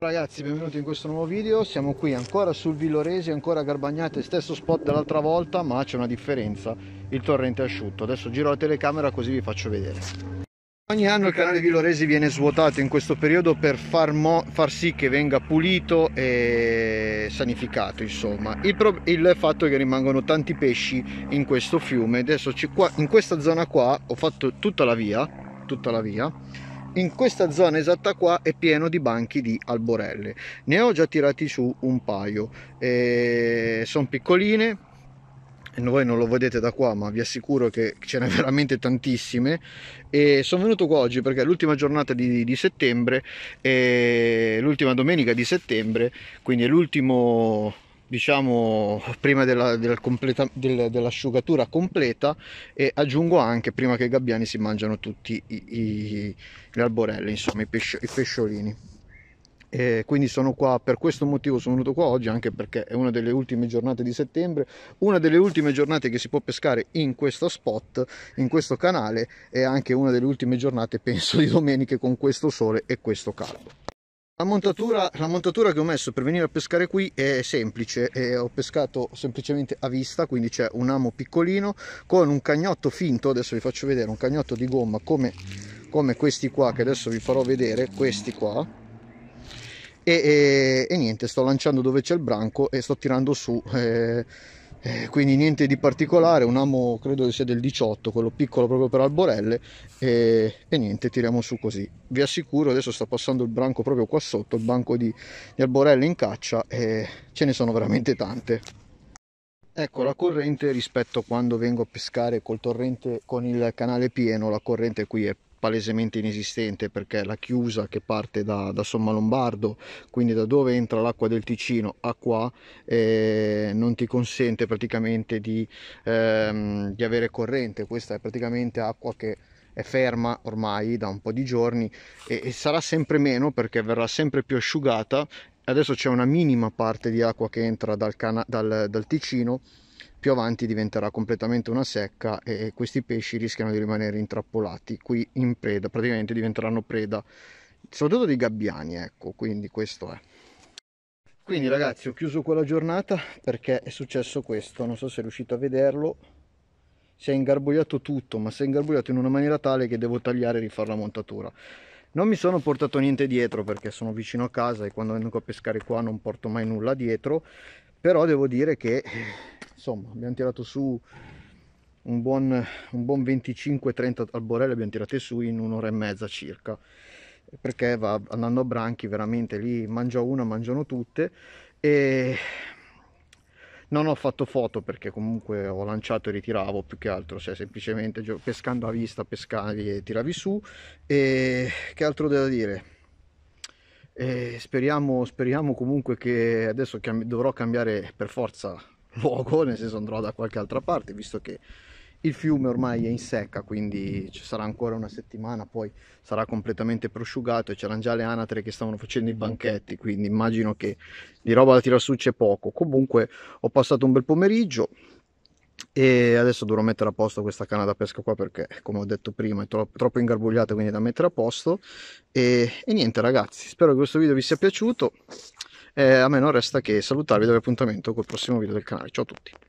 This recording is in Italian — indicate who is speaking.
Speaker 1: Ragazzi benvenuti in questo nuovo video, siamo qui ancora sul Villoresi, ancora a Garbagnate, stesso spot dell'altra volta ma c'è una differenza, il torrente è asciutto, adesso giro la telecamera così vi faccio vedere. Ogni anno il canale Villoresi viene svuotato in questo periodo per far, far sì che venga pulito e sanificato insomma. Il, il, fatto è che rimangono tanti pesci in questo fiume, adesso in questa zona qua ho fatto tutta la via, tutta la via in questa zona esatta qua è pieno di banchi di alborelle ne ho già tirati su un paio eh, sono piccoline voi non lo vedete da qua ma vi assicuro che ce n'è veramente tantissime e sono venuto qua oggi perché è l'ultima giornata di, di settembre l'ultima domenica di settembre quindi è l'ultimo diciamo prima della, del completa, del, dell'asciugatura completa e aggiungo anche prima che i gabbiani si mangiano tutti i, i, le alborelle insomma i, pesci, i pesciolini e quindi sono qua per questo motivo sono venuto qua oggi anche perché è una delle ultime giornate di settembre una delle ultime giornate che si può pescare in questo spot in questo canale e anche una delle ultime giornate penso di domeniche con questo sole e questo caldo la montatura, la montatura, che ho messo per venire a pescare qui è semplice, e ho pescato semplicemente a vista, quindi c'è un amo piccolino con un cagnotto finto, adesso vi faccio vedere, un cagnotto di gomma come, come questi qua che adesso vi farò vedere, questi qua. E, e, e niente, sto lanciando dove c'è il branco e sto tirando su. Eh, eh, quindi niente di particolare, un amo credo sia del 18, quello piccolo proprio per alborelle e, e, niente, tiriamo su così. Vi assicuro, adesso sta passando il branco proprio qua sotto, il banco di, di alborelle in caccia e ce ne sono veramente tante. Ecco, la corrente rispetto a quando vengo a pescare col torrente con il canale pieno, la corrente qui è palesemente inesistente perché la chiusa che parte da, da Somma Lombardo, quindi da dove entra l'acqua del Ticino a qua, eh, non ti consente praticamente di, ehm, di avere corrente, questa è praticamente acqua che è ferma ormai da un po' di giorni e, e sarà sempre meno perché verrà sempre più asciugata, adesso c'è una minima parte di acqua che entra dal, dal, dal Ticino più avanti diventerà completamente una secca e questi pesci rischiano di rimanere intrappolati qui in preda, praticamente diventeranno preda soprattutto dei gabbiani, ecco, quindi questo è. Quindi ragazzi ho chiuso quella giornata perché è successo questo, non so se riuscite a vederlo, si è ingarbugliato tutto, ma si è ingarbugliato in una maniera tale che devo tagliare e rifare la montatura non mi sono portato niente dietro perché sono vicino a casa e quando vengo a pescare qua non porto mai nulla dietro però devo dire che insomma abbiamo tirato su un buon, un buon 25-30 alborelle abbiamo tirato su in un'ora e mezza circa perché va andando a branchi veramente lì mangia una mangiano tutte e non ho fatto foto perché comunque ho lanciato e ritiravo più che altro cioè semplicemente pescando a vista pescavi e tiravi su e che altro devo dire e speriamo speriamo comunque che adesso dovrò cambiare per forza luogo nel senso andrò da qualche altra parte visto che il fiume ormai è in secca quindi ci sarà ancora una settimana poi sarà completamente prosciugato e c'erano già le anatre che stavano facendo i banchetti quindi immagino che di roba da tirar su c'è poco comunque ho passato un bel pomeriggio e adesso dovrò mettere a posto questa canna da pesca qua perché come ho detto prima è troppo, troppo ingarbugliata quindi è da mettere a posto e, e, niente ragazzi spero che questo video vi sia piaciuto eh, a me non resta che salutarvi e dare appuntamento col prossimo video del canale ciao a tutti